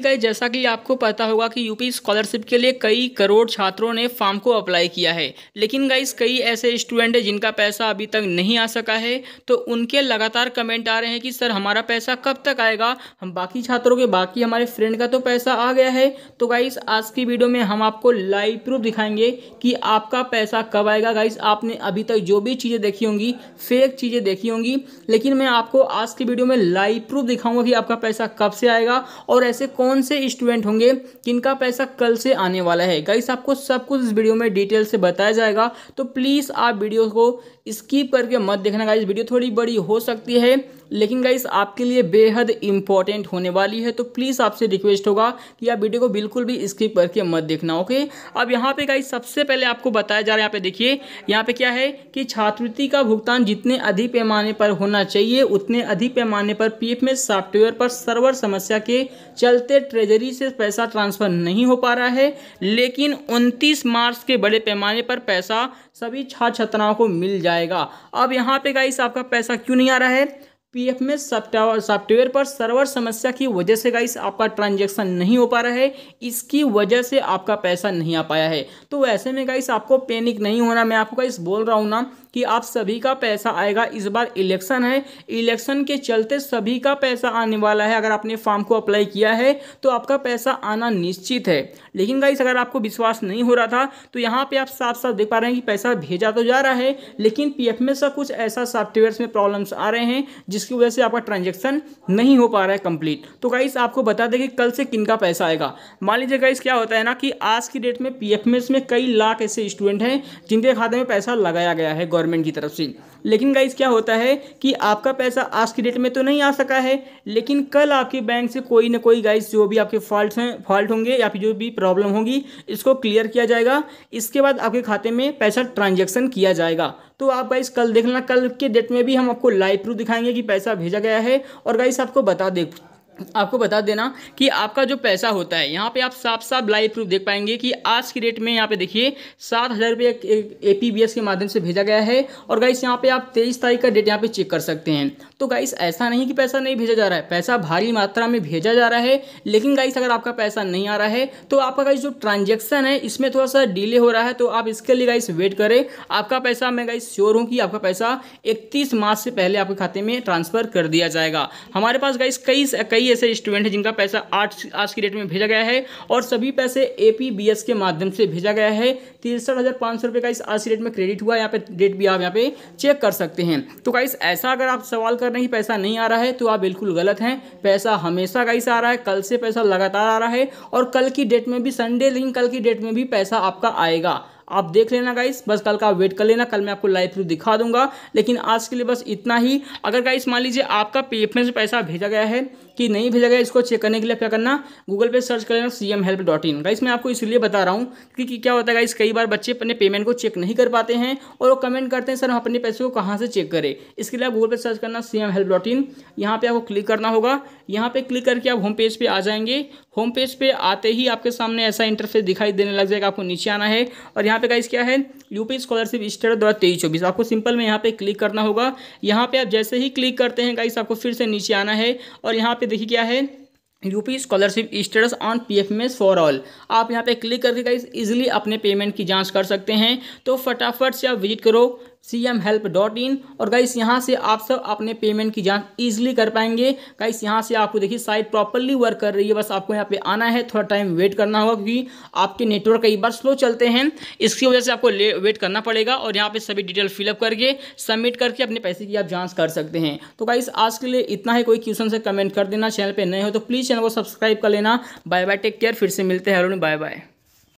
गई जैसा कि आपको पता होगा कि यूपी स्कॉलरशिप के लिए कई करोड़ छात्रों ने फॉर्म को अप्लाई किया है लेकिन गाइस कई ऐसे स्टूडेंट हैं जिनका पैसा अभी तक नहीं आ सका है तो उनके लगातार कमेंट आ रहे हैं कि सर हमारा पैसा कब तक आएगा हम बाकी छात्रों के बाकी हमारे फ्रेंड का तो पैसा आ गया है तो गाइस आज की वीडियो में हम आपको लाइव प्रूफ दिखाएंगे कि आपका पैसा कब आएगा गाइस आपने अभी तक जो भी चीज़ें देखी होंगी फेक चीज़ें देखी होंगी लेकिन मैं आपको आज की वीडियो में लाइव प्रूफ दिखाऊंगा कि आपका पैसा कब से आएगा और ऐसे कौन से स्टूडेंट होंगे जिनका पैसा कल से आने वाला है गाइस आपको सब कुछ इस वीडियो में डिटेल से बताया जाएगा तो प्लीज़ आप वीडियो को स्कीप करके मत देखना गाइस वीडियो थोड़ी बड़ी हो सकती है लेकिन गाइस आपके लिए बेहद इंपॉर्टेंट होने वाली है तो प्लीज़ आपसे रिक्वेस्ट होगा कि आप वीडियो को बिल्कुल भी स्किप करके मत देखना ओके अब यहाँ पे गाइस सबसे पहले आपको बताया जा रहा है यहाँ पे देखिए यहाँ पे क्या है कि छात्रवृत्ति का भुगतान जितने अधिक पैमाने पर होना चाहिए उतने अधिक पैमाने पर पी में सॉफ्टवेयर पर सर्वर समस्या के चलते चलते ट्रेजरी से पैसा ट्रांसफ़र नहीं हो पा रहा है लेकिन 29 मार्च के बड़े पैमाने पर पैसा सभी छात्र छात्राओं को मिल जाएगा अब यहाँ पे गाइस आपका पैसा क्यों नहीं आ रहा है पीएफ में सॉफ्टवेयर सॉफ्टवेयर पर सर्वर समस्या की वजह से गाइस आपका ट्रांजैक्शन नहीं हो पा रहा है इसकी वजह से आपका पैसा नहीं आ पाया है तो ऐसे में गाइस आपको पैनिक नहीं होना मैं आपको गाइस बोल रहा हूँ ना कि आप सभी का पैसा आएगा इस बार इलेक्शन है इलेक्शन के चलते सभी का पैसा आने वाला है अगर आपने फॉर्म को अप्लाई किया है तो आपका पैसा आना निश्चित है लेकिन गाइस अगर आपको विश्वास नहीं हो रहा था तो यहाँ पे आप साफ साफ देख पा रहे हैं कि पैसा भेजा तो जा रहा है लेकिन पीएफ में सा कुछ ऐसा सॉफ्टवेयर में प्रॉब्लम्स आ रहे हैं जिसकी वजह से आपका ट्रांजेक्शन नहीं हो पा रहा है कंप्लीट तो गाइस आपको बता दें कि कल से किन का पैसा आएगा मान लीजिए गाइस क्या होता है ना कि आज की डेट में पी में कई लाख ऐसे स्टूडेंट हैं जिनके खाते में पैसा लगाया गया है गवर्नमेंट गवर्नमेंट की तरफ से लेकिन गाइज क्या होता है कि आपका पैसा आज की डेट में तो नहीं आ सका है लेकिन कल आपके बैंक से कोई ना कोई गाइज जो भी आपके फॉल्ट हैं फॉल्ट होंगे या फिर जो भी प्रॉब्लम होगी इसको क्लियर किया जाएगा इसके बाद आपके खाते में पैसा ट्रांजेक्शन किया जाएगा तो आप गाइस कल देख कल के डेट में भी हम आपको लाइव प्रूफ दिखाएंगे कि पैसा भेजा गया है और गाइस आपको बता दे आपको बता देना कि आपका जो पैसा होता है यहाँ पे आप साफ साफ लाइव प्रूफ देख पाएंगे कि आज की डेट में यहाँ पे देखिए सात हज़ार रुपये ए पी के माध्यम से भेजा गया है और गाइस यहाँ पे आप तेईस तारीख का डेट यहाँ पे चेक कर सकते हैं तो गाइस ऐसा नहीं कि पैसा नहीं भेजा जा रहा है पैसा भारी मात्रा में भेजा जा रहा है लेकिन गाइस अगर आपका पैसा नहीं आ रहा है तो आपका गाइस जो ट्रांजेक्शन है इसमें थोड़ा सा डिले हो रहा है तो आप इसके लिए गाइस वेट करें आपका पैसा मैं गाइस श्योर हूँ कि आपका पैसा इकतीस मार्च से पहले आपके खाते में ट्रांसफ़र कर दिया जाएगा हमारे पास गाइस कई कई कई ऐसे स्टूडेंट हैं जिनका पैसा आज आज की डेट में भेजा गया है और सभी पैसे ए के माध्यम से भेजा गया है तिरसठ हज़ार सौ का इस आज की डेट में क्रेडिट हुआ यहाँ पे डेट भी आप यहाँ पे चेक कर सकते हैं तो गाइस ऐसा अगर आप सवाल कर रहे हैं पैसा नहीं आ रहा है तो आप बिल्कुल गलत हैं पैसा हमेशा गाइस आ रहा है कल से पैसा लगातार आ रहा है और कल की डेट में भी संडे लेकिन कल की डेट में भी पैसा आपका आएगा आप देख लेना गाइस बस कल का वेट कर लेना कल मैं आपको लाइव थ्रू दिखा दूंगा लेकिन आज के लिए बस इतना ही अगर गाइस मान लीजिए आपका पे में से पैसा भेजा गया है कि नहीं भेजा गया इसको चेक करने के लिए क्या करना गूगल पे सर्च कर लेना C M help dot in guys मैं आपको इसलिए बता रहा हूँ क्योंकि क्या होता है गाइस कई बार बच्चे अपने पेमेंट को चेक नहीं कर पाते हैं और वो कमेंट करते हैं सर हम अपने पैसे को कहाँ से चेक करें इसके लिए आप गूगल पे सर्च करना C M help dot in यहाँ पर आपको क्लिक करना होगा यहाँ पर क्लिक करके आप होम पेज पर आ जाएंगे होम पेज पर आते ही आपके सामने ऐसा इंटरफेस दिखाई देने लग जाएगा आपको नीचे आना है और यहाँ पे गाइस क्या है यूपी स्कॉलरशिप स्टेट द्वारा तेईस चौबीस आपको सिंपल में यहाँ पे क्लिक करना होगा यहाँ पे आप जैसे ही क्लिक करते हैं गाइस आपको फिर से नीचे आना है और यहाँ पे देखिए क्या है UP scholarship status on PF में फॉर ऑल आप यहाँ पे क्लिक करके गाइस इजीली अपने पेमेंट की जांच कर सकते हैं तो फटाफट से आप विजिट करो C M help dot in और गाइस यहाँ से आप सब अपने पेमेंट की जांच ईजिली कर पाएंगे गाइस यहाँ से आपको देखिए साइट प्रॉपरली वर्क कर रही है बस आपको यहाँ पे आना है थोड़ा टाइम वेट करना होगा क्योंकि आपके नेटवर्क कई बार स्लो चलते हैं इसकी वजह से आपको वेट करना पड़ेगा और यहाँ पर सभी डिटेल फिलअप करके सबमिट करके अपने पैसे की आप जाँच कर सकते हैं तो गाइस आज के लिए इतना ही कोई क्वेश्चन से कमेंट कर देना चैनल पर नए हो तो प्लीज़ चैनल को सब्सक्राइब कर लेना बाय बाय टेक केयर फिर से मिलते हैं बाय बाय